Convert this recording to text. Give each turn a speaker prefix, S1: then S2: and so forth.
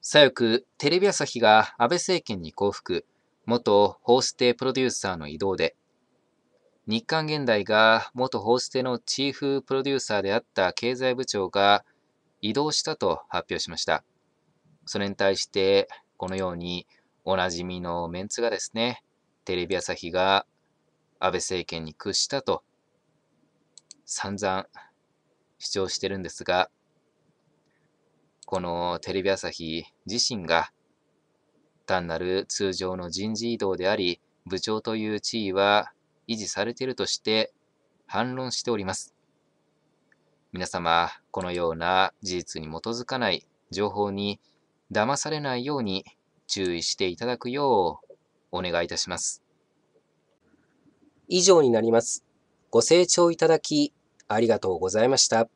S1: 左翼、テレビ朝日が安倍政権に降伏、元ホーステープロデューサーの移動で、日刊現代が元ホーステのチーフプロデューサーであった経済部長が移動したと発表しました。それに対して、このようにおなじみのメンツがですね、テレビ朝日が安倍政権に屈したと散々主張してるんですが、このテレビ朝日自身が単なる通常の人事異動であり、部長という地位は維持されているとして反論しております。皆様、このような事実に基づかない情報に騙されないように注意していただくようお願いいたします。以上になります。ご清聴いただきあ
S2: りがとうございました。